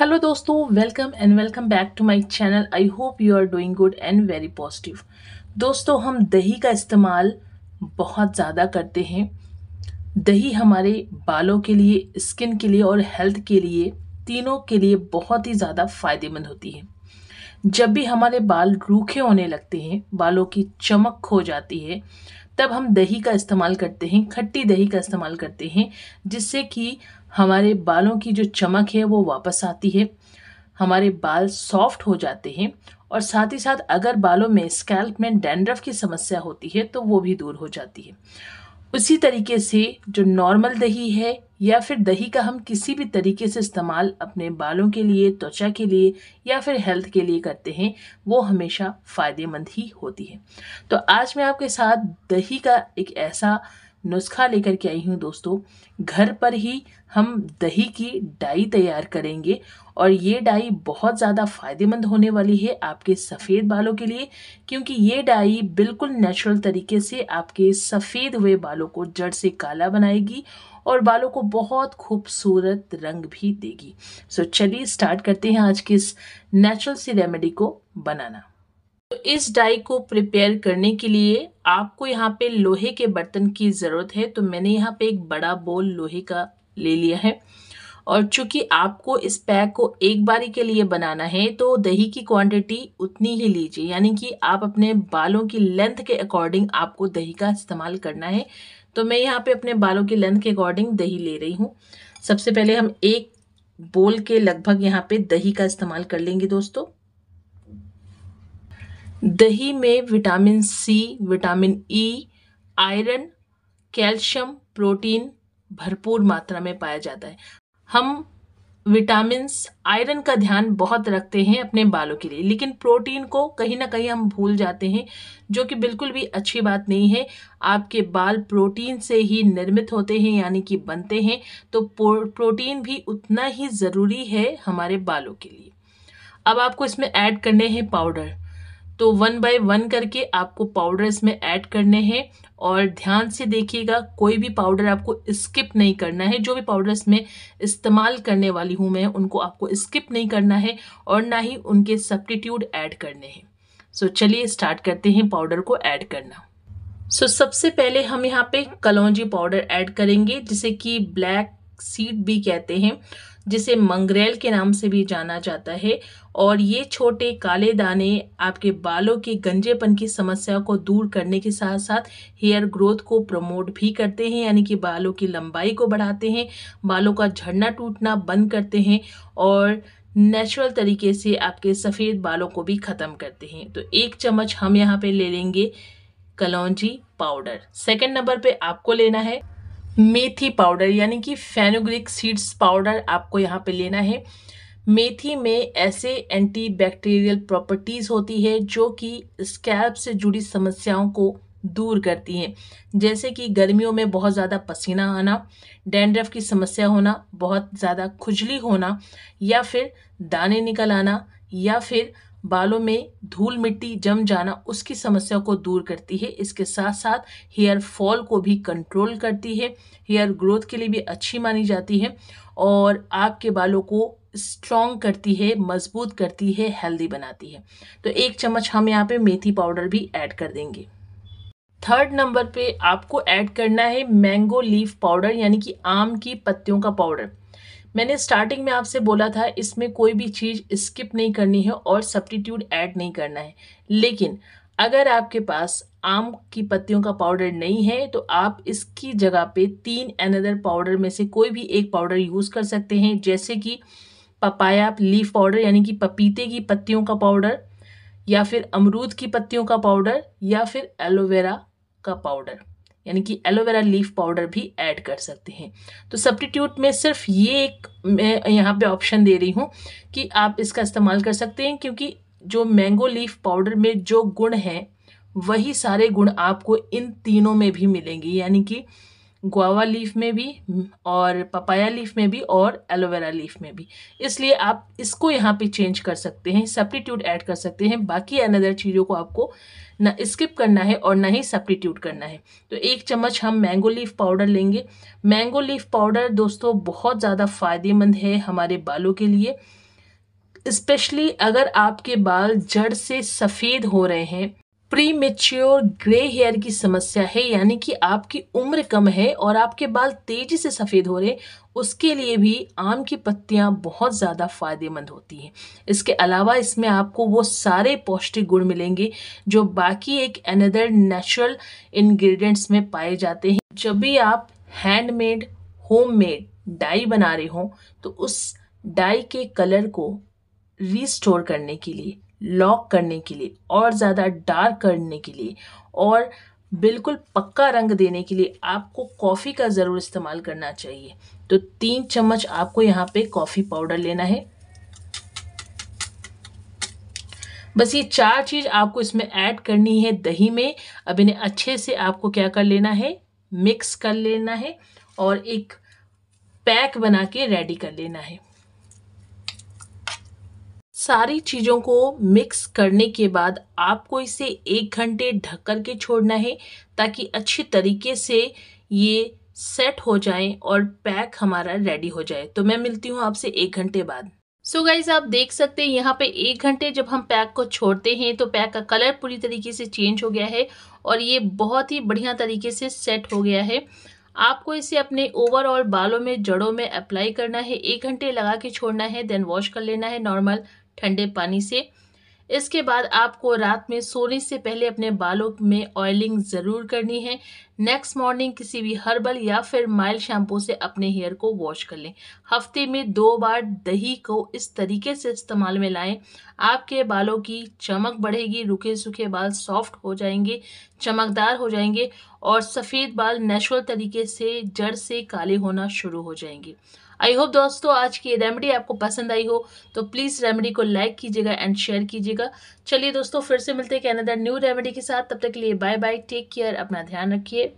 hello दोस्तों welcome and welcome back to my channel I hope you are doing good and very positive दोस्तों हम दही का इस्तेमाल बहुत ज़्यादा करते हैं दही हमारे बालों के लिए स्किन के लिए और हेल्थ के लिए तीनों के लिए बहुत ही ज़्यादा फ़ायदेमंद होती है जब भी हमारे बाल रूखे होने लगते हैं बालों की चमक खो जाती है तब हम दही का इस्तेमाल करते हैं खट्टी दही का इस्तेमाल करते हैं जिससे कि हमारे बालों की जो चमक है वो वापस आती है हमारे बाल सॉफ्ट हो जाते हैं और साथ ही साथ अगर बालों में स्कैल्प में डैंड्रफ की समस्या होती है तो वो भी दूर हो जाती है उसी तरीके से जो नॉर्मल दही है या फिर दही का हम किसी भी तरीके से इस्तेमाल अपने बालों के लिए त्वचा के लिए या फिर हेल्थ के लिए करते हैं वो हमेशा फ़ायदेमंद ही होती है तो आज मैं आपके साथ दही का एक ऐसा नुस्खा लेकर के आई हूँ दोस्तों घर पर ही हम दही की डाई तैयार करेंगे और ये डाई बहुत ज़्यादा फ़ायदेमंद होने वाली है आपके सफ़ेद बालों के लिए क्योंकि ये डाई बिल्कुल नेचुरल तरीके से आपके सफ़ेद हुए बालों को जड़ से काला बनाएगी और बालों को बहुत खूबसूरत रंग भी देगी सो चलिए स्टार्ट करते हैं आज के इस नेचुरल सी रेमेडी को बनाना तो इस डाई को प्रिपेयर करने के लिए आपको यहाँ पे लोहे के बर्तन की ज़रूरत है तो मैंने यहाँ पे एक बड़ा बोल लोहे का ले लिया है और चूंकि आपको इस पैक को एक बारी के लिए बनाना है तो दही की क्वांटिटी उतनी ही लीजिए यानी कि आप अपने बालों की लेंथ के अकॉर्डिंग आपको दही का इस्तेमाल करना है तो मैं यहाँ पे अपने बालों की लेंथ के अकॉर्डिंग दही ले रही हूँ सबसे पहले हम एक बोल के लगभग यहाँ पे दही का इस्तेमाल कर लेंगे दोस्तों दही में vitamin C vitamin E iron calcium protein भरपूर मात्रा में पाया जाता है हम विटामिन्स आयरन का ध्यान बहुत रखते हैं अपने बालों के लिए लेकिन प्रोटीन को कहीं ना कहीं हम भूल जाते हैं जो कि बिल्कुल भी अच्छी बात नहीं है आपके बाल प्रोटीन से ही निर्मित होते हैं यानी कि बनते हैं तो प्रोटीन भी उतना ही ज़रूरी है हमारे बालों के लिए अब आपको इसमें ऐड करने हैं पाउडर तो वन बाय वन करके आपको पाउडर इसमें ऐड करने हैं और ध्यान से देखिएगा कोई भी पाउडर आपको स्किप नहीं करना है जो भी पाउडर इसमें इस्तेमाल करने वाली हूँ मैं उनको आपको स्किप नहीं करना है और ना ही उनके सब्टीट्यूड ऐड करने हैं सो चलिए स्टार्ट करते हैं पाउडर को ऐड करना सो सबसे पहले हम यहाँ पे कलौजी पाउडर ऐड करेंगे जिसे कि ब्लैक सीड भी कहते हैं जिसे मंगरेल के नाम से भी जाना जाता है और ये छोटे काले दाने आपके बालों के गंजेपन की समस्या को दूर करने के साथ साथ हेयर ग्रोथ को प्रमोट भी करते हैं यानी कि बालों की लंबाई को बढ़ाते हैं बालों का झड़ना टूटना बंद करते हैं और नेचुरल तरीके से आपके सफ़ेद बालों को भी ख़त्म करते हैं तो एक चम्मच हम यहाँ पे ले लेंगे कलौजी पाउडर सेकंड नंबर पे आपको लेना है मेथी पाउडर यानी कि फेनोग्रिक सीड्स पाउडर आपको यहाँ पे लेना है मेथी में ऐसे एंटीबैक्टीरियल प्रॉपर्टीज़ होती है जो कि स्कैल्प से जुड़ी समस्याओं को दूर करती हैं जैसे कि गर्मियों में बहुत ज़्यादा पसीना आना डैंड्रफ की समस्या होना बहुत ज़्यादा खुजली होना या फिर दाने निकल आना या फिर बालों में धूल मिट्टी जम जाना उसकी समस्या को दूर करती है इसके साथ साथ हेयर फॉल को भी कंट्रोल करती है हेयर ग्रोथ के लिए भी अच्छी मानी जाती है और आपके बालों को स्ट्रॉन्ग करती है मजबूत करती है हेल्दी बनाती है तो एक चम्मच हम यहाँ पे मेथी पाउडर भी ऐड कर देंगे थर्ड नंबर पे आपको ऐड करना है मैंगो लीफ पाउडर यानी कि आम की पत्तियों का पाउडर मैंने स्टार्टिंग में आपसे बोला था इसमें कोई भी चीज़ स्किप नहीं करनी है और सब्टीट्यूट ऐड नहीं करना है लेकिन अगर आपके पास आम की पत्तियों का पाउडर नहीं है तो आप इसकी जगह पे तीन अनदर पाउडर में से कोई भी एक पाउडर यूज़ कर सकते हैं जैसे कि पपाया लीफ पाउडर यानी कि पपीते की पत्तियों का पाउडर या फिर अमरूद की पत्तियों का पाउडर या फिर एलोवेरा का पाउडर यानी कि एलोवेरा लीफ पाउडर भी ऐड कर सकते हैं तो सब्टीट्यूट में सिर्फ ये एक मैं यहाँ पे ऑप्शन दे रही हूँ कि आप इसका इस्तेमाल कर सकते हैं क्योंकि जो मैंगो लीफ पाउडर में जो गुण हैं वही सारे गुण आपको इन तीनों में भी मिलेंगे यानी कि गुआवा लीफ में भी और पपाया लीफ में भी और एलोवेरा लीफ में भी इसलिए आप इसको यहाँ पे चेंज कर सकते हैं सप्टीट्यूट ऐड कर सकते हैं बाकी अनदर चीज़ों को आपको ना स्किप करना है और ना ही सप्टीट्यूट करना है तो एक चम्मच हम मैंगो लीफ पाउडर लेंगे मैंगो लीफ पाउडर दोस्तों बहुत ज़्यादा फ़ायदेमंद है हमारे बालों के लिए स्पेशली अगर आपके बाल जड़ से सफ़ेद हो रहे हैं प्री मेच्योर ग्रे हेयर की समस्या है यानी कि आपकी उम्र कम है और आपके बाल तेज़ी से सफ़ेद हो रहे उसके लिए भी आम की पत्तियाँ बहुत ज़्यादा फ़ायदेमंद होती हैं इसके अलावा इसमें आपको वो सारे पौष्टिक गुण मिलेंगे जो बाकी एक अनदर नेचुरल इन्ग्रीडियंट्स में पाए जाते हैं जब भी आप हैंडमेड होममेड डाई बना रहे हों तो उस डाई के कलर को रिस्टोर करने के लिए लॉक करने के लिए और ज़्यादा डार्क करने के लिए और बिल्कुल पक्का रंग देने के लिए आपको कॉफ़ी का ज़रूर इस्तेमाल करना चाहिए तो तीन चम्मच आपको यहाँ पे कॉफ़ी पाउडर लेना है बस ये चार चीज़ आपको इसमें ऐड करनी है दही में अब इन्हें अच्छे से आपको क्या कर लेना है मिक्स कर लेना है और एक पैक बना के रेडी कर लेना है सारी चीज़ों को मिक्स करने के बाद आपको इसे एक घंटे ढक कर के छोड़ना है ताकि अच्छी तरीके से ये सेट हो जाए और पैक हमारा रेडी हो जाए तो मैं मिलती हूँ आपसे एक घंटे बाद सो so गाइज आप देख सकते हैं यहाँ पे एक घंटे जब हम पैक को छोड़ते हैं तो पैक का कलर पूरी तरीके से चेंज हो गया है और ये बहुत ही बढ़िया तरीके से सेट हो गया है आपको इसे अपने ओवरऑल बालों में जड़ों में अप्लाई करना है एक घंटे लगा के छोड़ना है देन वॉश कर लेना है नॉर्मल ठंडे पानी से इसके बाद आपको रात में सोने से पहले अपने बालों में ऑयलिंग ज़रूर करनी है नेक्स्ट मॉर्निंग किसी भी हर्बल या फिर माइल्ड शैम्पू से अपने हेयर को वॉश कर लें हफ्ते में दो बार दही को इस तरीके से इस्तेमाल में लाएं आपके बालों की चमक बढ़ेगी रुके सूखे बाल सॉफ्ट हो जाएंगे चमकदार हो जाएंगे और सफ़ेद बाल नेचुरल तरीके से जड़ से काले होना शुरू हो जाएंगे आई होप दोस्तों आज की ये रेमेडी आपको पसंद आई हो तो प्लीज़ रेमेडी को लाइक कीजिएगा एंड शेयर कीजिएगा चलिए दोस्तों फिर से मिलते हैं कैनेडा न्यू रेमेडी के साथ तब तक के लिए बाय बाय टेक केयर अपना ध्यान रखिए